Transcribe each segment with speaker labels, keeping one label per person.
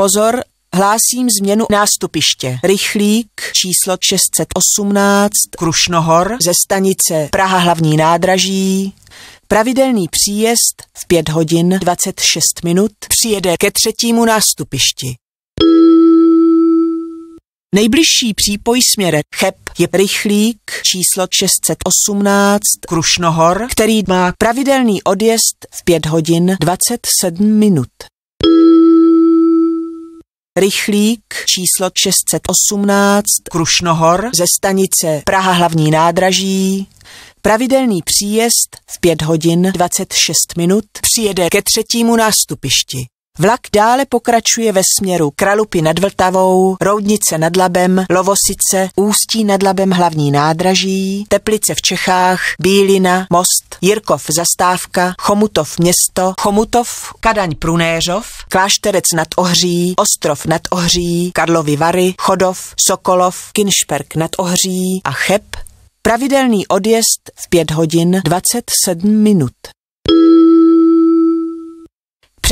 Speaker 1: Pozor, hlásím změnu nástupiště. Rychlík číslo 618 Krušnohor ze stanice Praha hlavní nádraží. Pravidelný příjezd v 5 hodin 26 minut přijede ke třetímu nástupišti. Nejbližší přípoj směre Cheb je rychlík číslo 618 Krušnohor, který má pravidelný odjezd v 5 hodin 27 minut. Rychlík číslo 618 Krušnohor ze stanice Praha hlavní nádraží. Pravidelný příjezd v 5 hodin 26 minut přijede ke třetímu nástupišti. Vlak dále pokračuje ve směru Kralupy nad Vltavou, Roudnice nad Labem, Lovosice, Ústí nad Labem hlavní nádraží, Teplice v Čechách, Bílina, Most, Jirkov zastávka, Chomutov město, Chomutov, Kadaň Prunéřov, Klášterec nad Ohří, Ostrov nad Ohří, Karlovy Vary, Chodov, Sokolov, Kinšperk nad Ohří a Cheb, pravidelný odjezd v 5 hodin 27 minut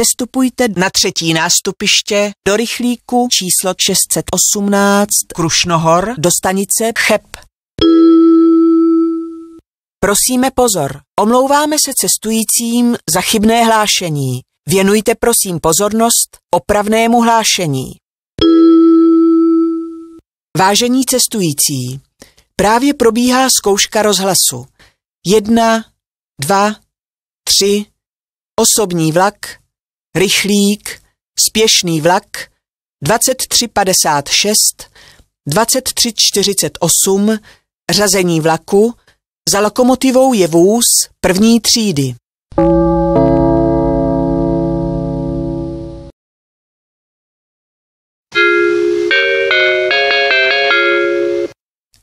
Speaker 1: přestupujte na třetí nástupiště do rychlíku číslo 618 Krušnohor do stanice Cheb. Prosíme pozor, omlouváme se cestujícím za chybné hlášení. Věnujte prosím pozornost opravnému hlášení. Vážení cestující, právě probíhá zkouška rozhlasu. Jedna, dva, tři, osobní vlak, rychlík, spěšný vlak 2356, 2348, řazení vlaku, za lokomotivou je vůz první třídy.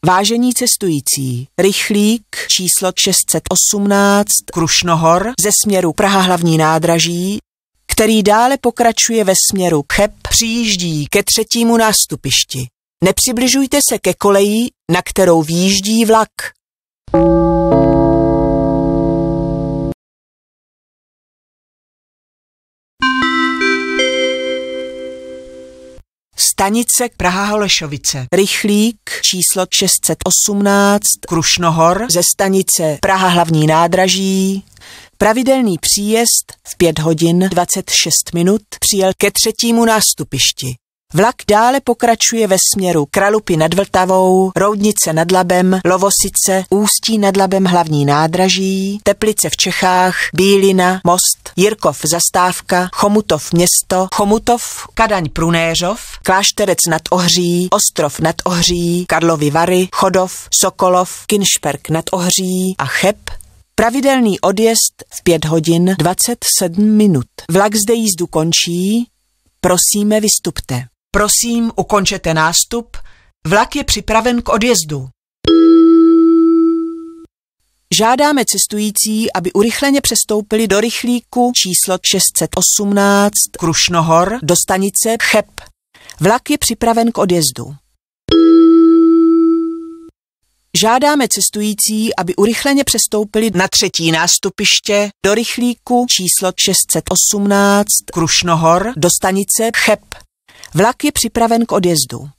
Speaker 1: Vážení cestující, rychlík číslo 618 Krušnohor ze směru Praha hlavní nádraží který dále pokračuje ve směru Cheb, přijíždí ke třetímu nástupišti. Nepřibližujte se ke koleji, na kterou výjíždí vlak. Stanice Praha Holešovice. Rychlík číslo 618 Krušnohor ze stanice Praha hlavní nádraží Pravidelný příjezd v 5 hodin 26 minut přijel ke třetímu nástupišti. Vlak dále pokračuje ve směru Kralupy nad Vltavou, Roudnice nad Labem, Lovosice, Ústí nad Labem hlavní nádraží, Teplice v Čechách, Bílina, Most, Jirkov zastávka, Chomutov město, Chomutov, Kadaň Prunéřov, Klášterec nad Ohří, Ostrov nad Ohří, Karlovy Vary, Chodov, Sokolov, Kinšperk nad Ohří a Cheb Pravidelný odjezd v 5 hodin 27 minut. Vlak zde jízdu končí, prosíme vystupte. Prosím, ukončete nástup, vlak je připraven k odjezdu. Žádáme cestující, aby urychleně přestoupili do rychlíku číslo 618 Krušnohor do stanice Cheb. Vlak je připraven k odjezdu. Žádáme cestující, aby urychleně přestoupili na třetí nástupiště do rychlíku číslo 618 Krušnohor do stanice Cheb. Vlak je připraven k odjezdu.